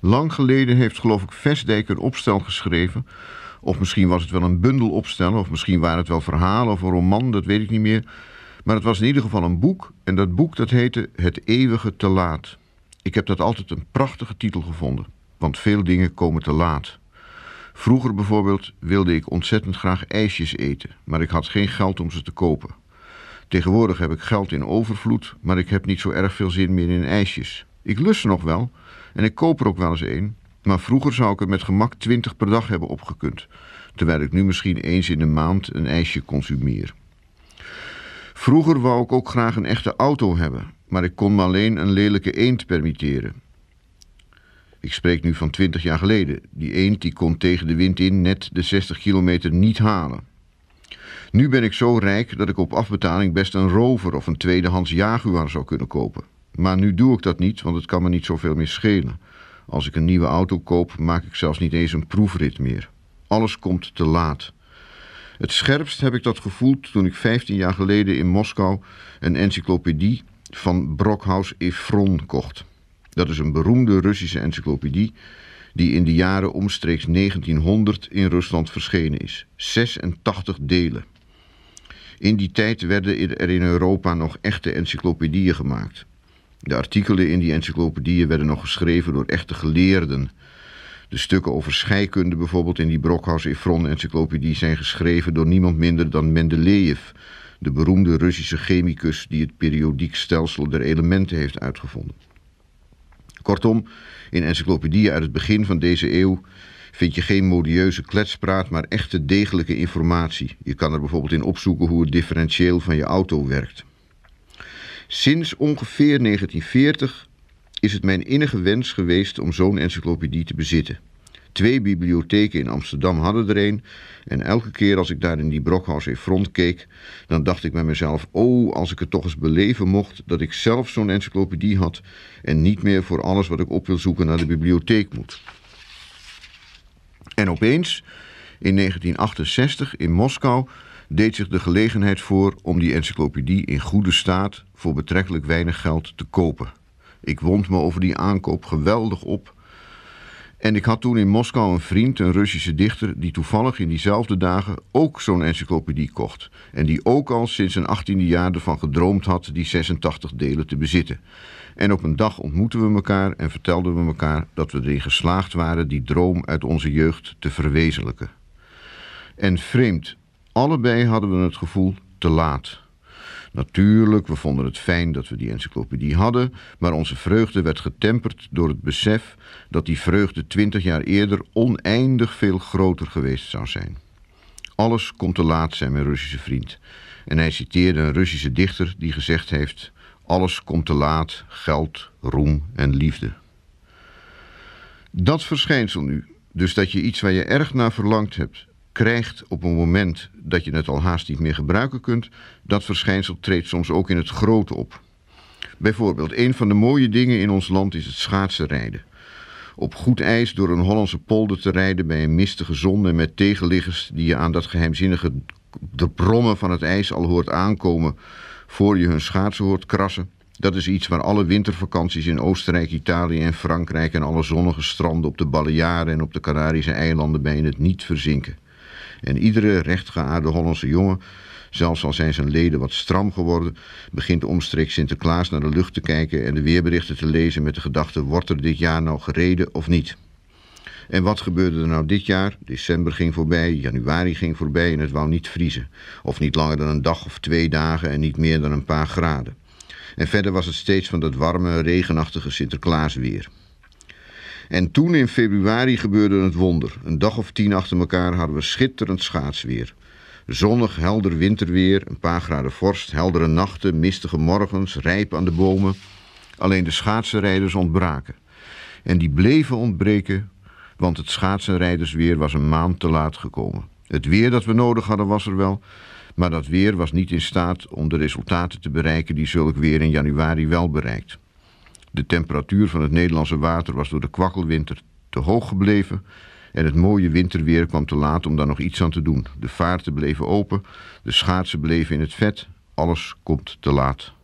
Lang geleden heeft geloof ik Vestdijk een opstel geschreven. Of misschien was het wel een bundel opstellen, of misschien waren het wel verhalen of een roman, dat weet ik niet meer. Maar het was in ieder geval een boek en dat boek dat heette Het eeuwige te laat. Ik heb dat altijd een prachtige titel gevonden, want veel dingen komen te laat. Vroeger bijvoorbeeld wilde ik ontzettend graag ijsjes eten, maar ik had geen geld om ze te kopen. Tegenwoordig heb ik geld in overvloed, maar ik heb niet zo erg veel zin meer in ijsjes. Ik lust ze nog wel en ik koop er ook wel eens één. Maar vroeger zou ik er met gemak twintig per dag hebben opgekund. Terwijl ik nu misschien eens in de maand een ijsje consumeer. Vroeger wou ik ook graag een echte auto hebben. Maar ik kon me alleen een lelijke eend permitteren. Ik spreek nu van twintig jaar geleden. Die eend die kon tegen de wind in net de 60 kilometer niet halen. Nu ben ik zo rijk dat ik op afbetaling best een rover of een tweedehands Jaguar zou kunnen kopen. Maar nu doe ik dat niet, want het kan me niet zoveel meer schelen. Als ik een nieuwe auto koop, maak ik zelfs niet eens een proefrit meer. Alles komt te laat. Het scherpst heb ik dat gevoeld toen ik 15 jaar geleden in Moskou een encyclopedie van Brockhaus Efron kocht. Dat is een beroemde Russische encyclopedie die in de jaren omstreeks 1900 in Rusland verschenen is. 86 delen. In die tijd werden er in Europa nog echte encyclopedieën gemaakt. De artikelen in die encyclopedieën werden nog geschreven door echte geleerden. De stukken over scheikunde bijvoorbeeld in die Brockhaus-Efron-encyclopedie zijn geschreven door niemand minder dan Mendeleev, de beroemde Russische chemicus die het periodiek stelsel der elementen heeft uitgevonden. Kortom, in encyclopedieën uit het begin van deze eeuw vind je geen modieuze kletspraat, maar echte degelijke informatie. Je kan er bijvoorbeeld in opzoeken hoe het differentieel van je auto werkt. Sinds ongeveer 1940 is het mijn innige wens geweest om zo'n encyclopedie te bezitten. Twee bibliotheken in Amsterdam hadden er een. En elke keer als ik daar in die Brockhaus front keek, dan dacht ik bij mezelf: oh, als ik het toch eens beleven mocht dat ik zelf zo'n encyclopedie had en niet meer voor alles wat ik op wil zoeken naar de bibliotheek moet. En opeens, in 1968 in Moskou, deed zich de gelegenheid voor om die encyclopedie in goede staat voor betrekkelijk weinig geld te kopen. Ik wond me over die aankoop geweldig op. En ik had toen in Moskou een vriend, een Russische dichter, die toevallig in diezelfde dagen ook zo'n encyclopedie kocht. En die ook al sinds zijn e jaar ervan gedroomd had die 86 delen te bezitten. En op een dag ontmoetten we elkaar en vertelden we elkaar dat we erin geslaagd waren die droom uit onze jeugd te verwezenlijken. En vreemd, Allebei hadden we het gevoel te laat. Natuurlijk, we vonden het fijn dat we die encyclopedie hadden, maar onze vreugde werd getemperd door het besef dat die vreugde twintig jaar eerder oneindig veel groter geweest zou zijn. Alles komt te laat, zei mijn Russische vriend. En hij citeerde een Russische dichter die gezegd heeft: Alles komt te laat, geld, roem en liefde. Dat verschijnsel nu, dus dat je iets waar je erg naar verlangd hebt, krijgt op een moment dat je het al haast niet meer gebruiken kunt, dat verschijnsel treedt soms ook in het groot op. Bijvoorbeeld, een van de mooie dingen in ons land is het schaatsenrijden. Op goed ijs door een Hollandse polder te rijden bij een mistige zon en met tegenliggers die je aan dat geheimzinnige de brommen van het ijs al hoort aankomen voor je hun schaatsen hoort krassen. Dat is iets waar alle wintervakanties in Oostenrijk, Italië en Frankrijk en alle zonnige stranden op de Balearen en op de Canarische eilanden bij in het niet verzinken. En iedere rechtgeaarde Hollandse jongen, zelfs al zijn zijn leden wat stram geworden, begint omstreeks Sinterklaas naar de lucht te kijken en de weerberichten te lezen met de gedachte: wordt er dit jaar nou gereden of niet? En wat gebeurde er nou dit jaar? December ging voorbij, januari ging voorbij en het wou niet vriezen. Of niet langer dan een dag of twee dagen en niet meer dan een paar graden. En verder was het steeds van dat warme, regenachtige Sinterklaasweer. En toen in februari gebeurde het wonder. Een dag of tien achter elkaar hadden we schitterend schaatsweer. Zonnig, helder winterweer, een paar graden vorst, heldere nachten, mistige morgens, rijp aan de bomen. Alleen de schaatsenrijders ontbraken. En die bleven ontbreken, want het schaatsenrijdersweer was een maand te laat gekomen. Het weer dat we nodig hadden was er wel, maar dat weer was niet in staat om de resultaten te bereiken die zulk weer in januari wel bereikt. De temperatuur van het Nederlandse water was door de kwakkelwinter te hoog gebleven... en het mooie winterweer kwam te laat om daar nog iets aan te doen. De vaarten bleven open, de schaatsen bleven in het vet, alles komt te laat.